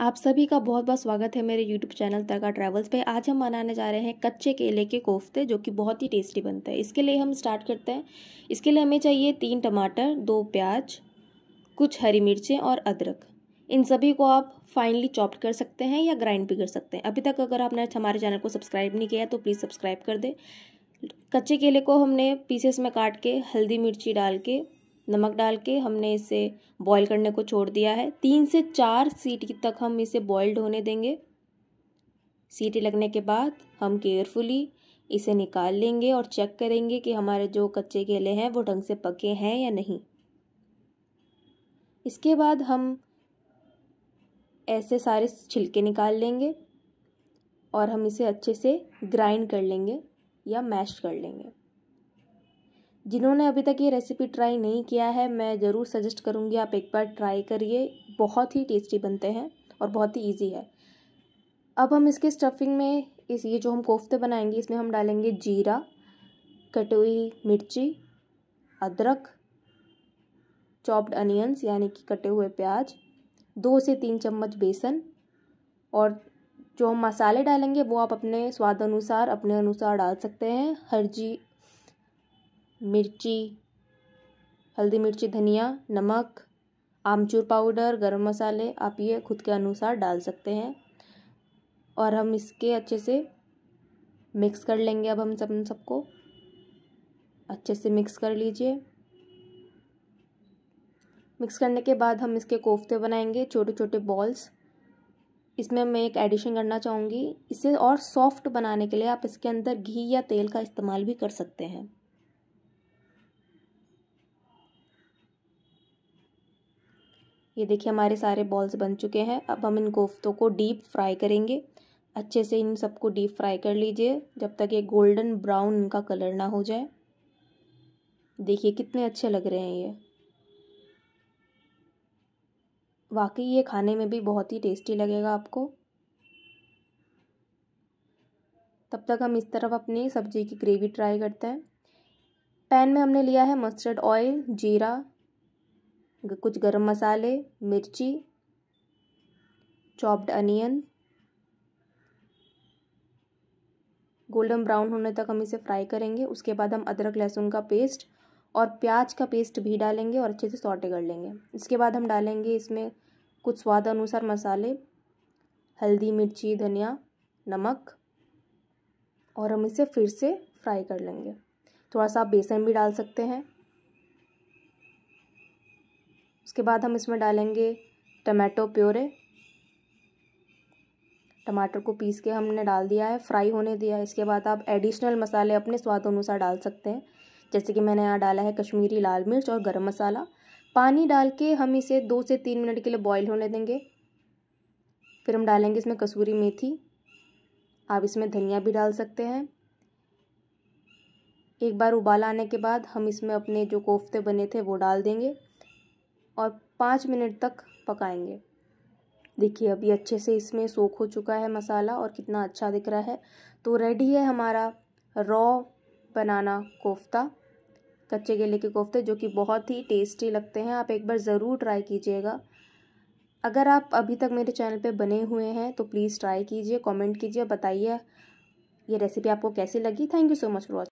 आप सभी का बहुत बहुत स्वागत है मेरे यूट्यूब चैनल तरका ट्रैवल्स पे आज हम बनाने जा रहे हैं कच्चे केले के कोफ्ते जो कि बहुत ही टेस्टी बनते हैं इसके लिए हम स्टार्ट करते हैं इसके लिए हमें चाहिए तीन टमाटर दो प्याज कुछ हरी मिर्चें और अदरक इन सभी को आप फाइनली चॉप कर सकते हैं या ग्राइंड भी कर सकते हैं अभी तक अगर आपने हमारे चैनल को सब्सक्राइब नहीं किया तो प्लीज़ सब्सक्राइब कर दें कच्चे केले को हमने पीसेस में काट के हल्दी मिर्ची डाल के नमक डाल के हमने इसे बॉईल करने को छोड़ दिया है तीन से चार सीटी तक हम इसे बॉइल्ड होने देंगे सीटी लगने के बाद हम केयरफुली इसे निकाल लेंगे और चेक करेंगे कि हमारे जो कच्चे केले हैं वो ढंग से पके हैं या नहीं इसके बाद हम ऐसे सारे छिलके निकाल लेंगे और हम इसे अच्छे से ग्राइंड कर लेंगे या मैश कर लेंगे जिन्होंने अभी तक ये रेसिपी ट्राई नहीं किया है मैं ज़रूर सजेस्ट करूँगी आप एक बार ट्राई करिए बहुत ही टेस्टी बनते हैं और बहुत ही ईजी है अब हम इसके स्टफिंग में इस ये जो हम कोफ्ते बनाएंगे इसमें हम डालेंगे जीरा कटी हुई मिर्ची अदरक चॉप्ड अनियंस यानी कि कटे हुए प्याज दो से तीन चम्मच बेसन और जो हम मसाले डालेंगे वो आप अपने स्वाद अनुसार अपने अनुसार डाल सकते हैं हर जी मिर्ची हल्दी मिर्ची धनिया नमक आमचूर पाउडर गरम मसाले आप ये खुद के अनुसार डाल सकते हैं और हम इसके अच्छे से मिक्स कर लेंगे अब हम सब सबको अच्छे से मिक्स कर लीजिए मिक्स करने के बाद हम इसके कोफ्ते बनाएंगे छोटे छोटे बॉल्स इसमें मैं एक एडिशन करना चाहूँगी इसे और सॉफ्ट बनाने के लिए आप इसके अंदर घी या तेल का इस्तेमाल भी कर सकते हैं ये देखिए हमारे सारे बॉल्स बन चुके हैं अब हम इन कोफ्तों को डीप फ्राई करेंगे अच्छे से इन सबको डीप फ्राई कर लीजिए जब तक ये गोल्डन ब्राउन इनका कलर ना हो जाए देखिए कितने अच्छे लग रहे हैं ये वाकई ये खाने में भी बहुत ही टेस्टी लगेगा आपको तब तक हम इस तरफ अपनी सब्ज़ी की ग्रेवी ट्राई करते हैं पैन में हमने लिया है मस्टर्ड ऑयल जीरा कुछ गरम मसाले मिर्ची चॉप्ड अनियन गोल्डन ब्राउन होने तक हम इसे फ्राई करेंगे उसके बाद हम अदरक लहसुन का पेस्ट और प्याज का पेस्ट भी डालेंगे और अच्छे से सॉटे कर लेंगे इसके बाद हम डालेंगे इसमें कुछ स्वाद अनुसार मसाले हल्दी मिर्ची धनिया नमक और हम इसे फिर से फ्राई कर लेंगे थोड़ा सा आप बेसन भी डाल सकते हैं उसके बाद हम इसमें डालेंगे टमाटो प्योरे टमाटर को पीस के हमने डाल दिया है फ्राई होने दिया है इसके बाद आप एडिशनल मसाले अपने स्वाद अनुसार डाल सकते हैं जैसे कि मैंने यहाँ डाला है कश्मीरी लाल मिर्च और गरम मसाला पानी डाल के हम इसे दो से तीन मिनट के लिए बॉईल होने देंगे फिर हम डालेंगे इसमें कसूरी मेथी आप इसमें धनिया भी डाल सकते हैं एक बार उबाल आने के बाद हम इसमें अपने जो कोफ्ते बने थे वो डाल देंगे और पाँच मिनट तक पकाएंगे देखिए अभी अच्छे से इसमें सोख हो चुका है मसाला और कितना अच्छा दिख रहा है तो रेडी है हमारा रॉ बनाना कोफ्ता कच्चे केले के कोफ्ते जो कि बहुत ही टेस्टी लगते हैं आप एक बार ज़रूर ट्राई कीजिएगा अगर आप अभी तक मेरे चैनल पे बने हुए हैं तो प्लीज़ ट्राई कीजिए कमेंट कीजिए बताइए ये रेसिपी आपको कैसी लगी thank you so much for